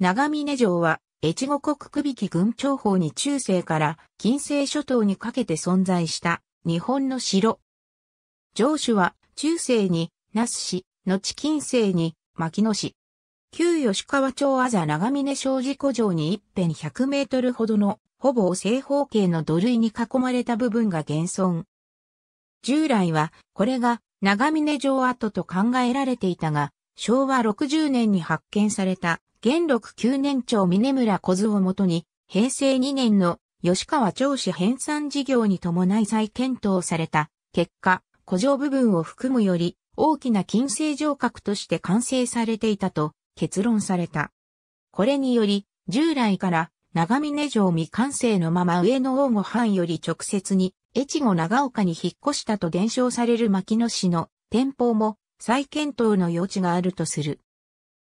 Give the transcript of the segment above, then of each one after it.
長峰城は、越後国久引郡長法に中世から近世諸島にかけて存在した日本の城。城主は中世に那須市、後近世に牧野市。旧吉川町あざ長峰障事古城に一辺100メートルほどのほぼ正方形の土塁に囲まれた部分が現存。従来はこれが長峰城跡と考えられていたが、昭和60年に発見された元禄9年長峰村小津をもとに、平成2年の吉川町市編纂事業に伴い再検討された結果、古城部分を含むより大きな金星城郭として完成されていたと結論された。これにより、従来から長峰城未完成のまま上野王御藩より直接に越後長岡に引っ越したと伝承される牧野市の店舗も再検討の余地があるとする。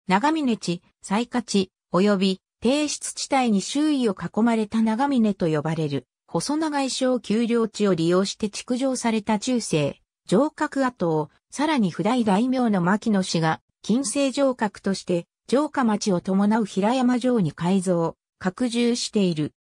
長峰地、西下地、及び低湿地帯に周囲を囲まれた長峰と呼ばれる、細長い小丘陵地を利用して築城された中世、城郭跡を、さらに普代大名の牧野氏が、近世城郭として、城下町を伴う平山城に改造、拡充している。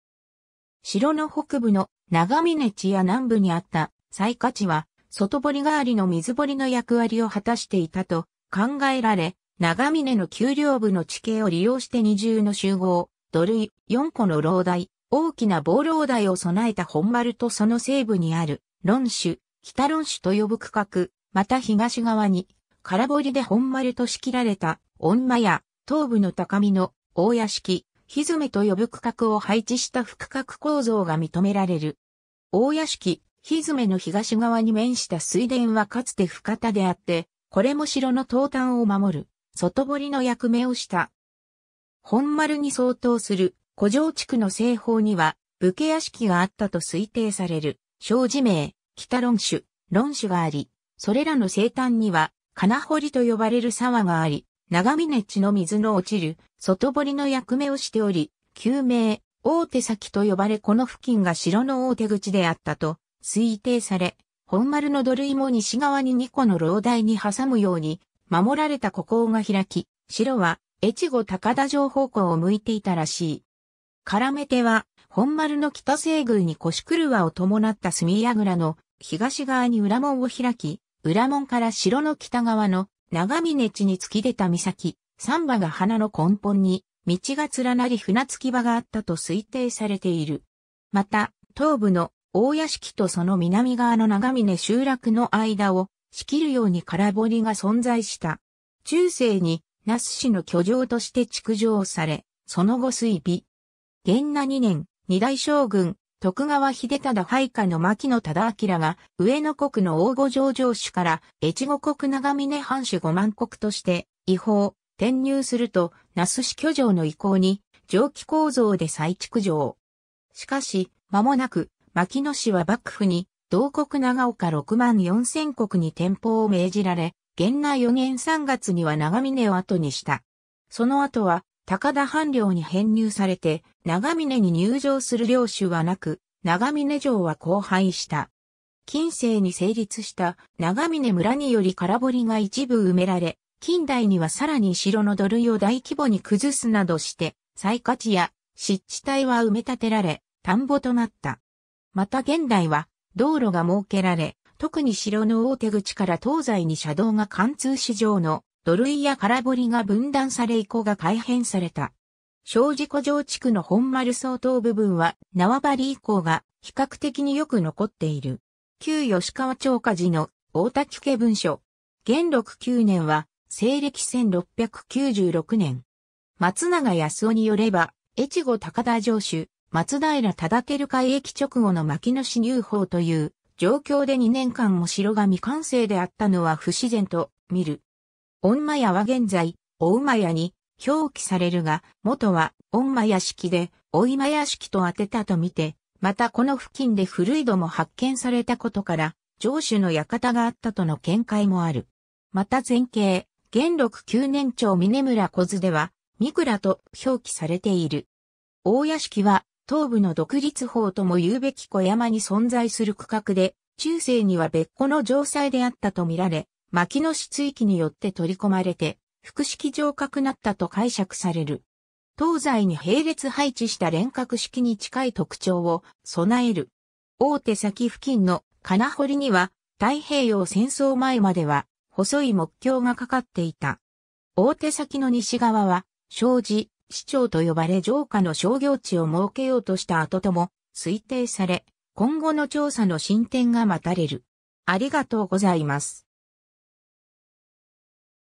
城の北部の長峰地や南部にあった西下地は、外堀代わりの水堀の役割を果たしていたと考えられ、長峰の丘陵部の地形を利用して二重の集合、土塁、四個の牢台、大きな防牢台を備えた本丸とその西部にある、論主、北論主と呼ぶ区画、また東側に、空堀で本丸と仕切られた、恩間や、東部の高見の、大屋敷、ひずめと呼ぶ区画を配置した区画構造が認められる。大屋敷、ひずめの東側に面した水田はかつて深田であって、これも城の東端を守る。外堀の役目をした。本丸に相当する古城地区の西方には武家屋敷があったと推定される小寺名、北論主、論主があり、それらの生誕には金堀と呼ばれる沢があり、長峰地の水の落ちる外堀の役目をしており、旧名、大手先と呼ばれこの付近が城の大手口であったと推定され、本丸の土塁も西側に2個の楼台に挟むように守られた孤高が開き、城は越後高田城方向を向いていたらしい。絡め手は、本丸の北西宮に腰狂わを伴った隅櫓の東側に裏門を開き、裏門から城の北側の長峰地に突き出た岬、三馬が花の根本に、道が連なり船着き場があったと推定されている。また、東部の大屋敷とその南側の長峰集落の間を仕切るように空堀が存在した。中世に那須市の居城として築城され、その後水尾。元那2年、二大将軍、徳川秀忠配下の牧野忠明が、上野国の大御城城主から、越後国長峰藩主五万国として、違法、転入すると、那須市居城の意向に、蒸気構造で再築城。しかし、間もなく、牧野氏は幕府に、同国長岡六万四千国に店舗を命じられ、元内四年三月には長峰を後にした。その後は、高田藩領に編入されて、長峰に入城する領主はなく、長峰城は荒廃した。近世に成立した長峰村により空堀が一部埋められ、近代にはさらに城の土塁を大規模に崩すなどして、再価値や湿地帯は埋め立てられ、田んぼとなった。また現代は道路が設けられ、特に城の大手口から東西に車道が貫通市場の土塁や空堀が分断され以降が改変された。小事故城地区の本丸相当部分は縄張り以降が比較的によく残っている。旧吉川町家寺の大滝家文書。元禄9年は西暦1696年。松永康夫によれば、越後高田城主、松平忠る会駅直後の牧野市入法という状況で2年間も城が未完成であったのは不自然と見る。御馬屋は現在、お馬屋に表記されるが、元は御馬屋敷で、お馬屋敷と当てたとみて、またこの付近で古い土も発見されたことから、城主の館があったとの見解もある。また前景、元禄九年長峰村小津では、三倉と表記されている。大屋敷は東部の独立法とも言うべき小山に存在する区画で、中世には別個の城塞であったとみられ、牧野市地域によって取り込まれて、複式城郭なったと解釈される。東西に並列配置した連郭式に近い特徴を備える。大手先付近の金堀には太平洋戦争前までは細い木橋がかかっていた。大手先の西側は、障子、市長と呼ばれ城下の商業地を設けようとした後とも推定され、今後の調査の進展が待たれる。ありがとうございます。